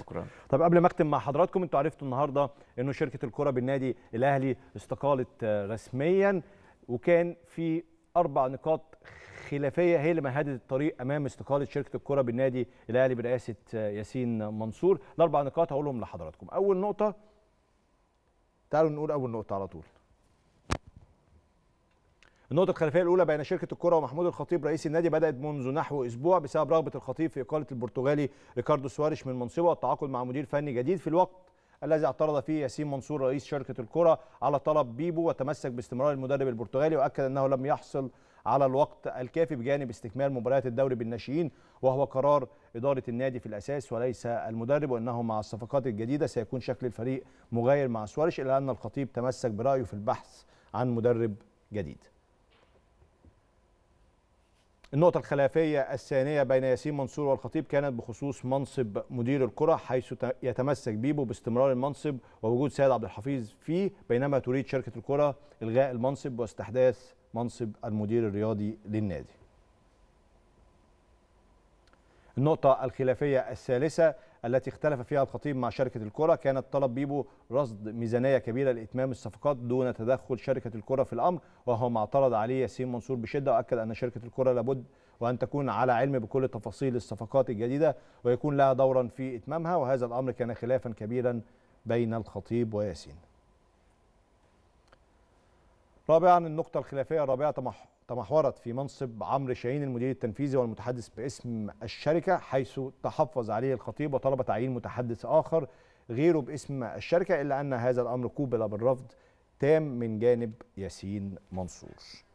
شكرا طب قبل ما اختم مع حضراتكم انتوا عرفتوا النهارده انه شركه الكره بالنادي الاهلي استقالت آه، رسميا وكان في اربع نقاط خلافيه هي اللي مهدت الطريق امام استقاله شركه الكره بالنادي الاهلي برئاسه آه، ياسين منصور الاربع نقاط هقولهم لحضراتكم اول نقطه تعالوا نقول اول نقطه على طول النقطة الخلفية الأولى بين شركة الكرة ومحمود الخطيب رئيس النادي بدأت منذ نحو أسبوع بسبب رغبة الخطيب في إقالة البرتغالي ريكاردو سواريش من منصبه والتعاقد مع مدير فني جديد في الوقت الذي اعترض فيه ياسين منصور رئيس شركة الكرة على طلب بيبو وتمسك باستمرار المدرب البرتغالي وأكد أنه لم يحصل على الوقت الكافي بجانب استكمال مباريات الدوري بالناشئين وهو قرار إدارة النادي في الأساس وليس المدرب وأنه مع الصفقات الجديدة سيكون شكل الفريق مغاير مع سواريش إلا أن الخطيب تمسك برأيه في البحث عن مدرب جديد النقطة الخلافية الثانية بين ياسين منصور والخطيب كانت بخصوص منصب مدير الكرة حيث يتمسك بيبو باستمرار المنصب ووجود سيد عبد الحفيظ فيه بينما تريد شركة الكرة إلغاء المنصب واستحداث منصب المدير الرياضي للنادي. النقطة الخلافية الثالثة التي اختلف فيها الخطيب مع شركة الكرة كانت طلب بيبو رصد ميزانية كبيرة لإتمام الصفقات دون تدخل شركة الكرة في الأمر وهو ما اعترض عليه ياسين منصور بشدة وأكد أن شركة الكرة لابد وأن تكون على علم بكل تفاصيل الصفقات الجديدة ويكون لها دورا في إتمامها وهذا الأمر كان خلافا كبيرا بين الخطيب وياسين رابعا النقطة الخلافية الرابعة تمحورت في منصب عمرو شاهين المدير التنفيذي والمتحدث باسم الشركة حيث تحفظ عليه الخطيب وطلب تعيين متحدث آخر غيره باسم الشركة إلا أن هذا الأمر قوبل بالرفض تام من جانب ياسين منصور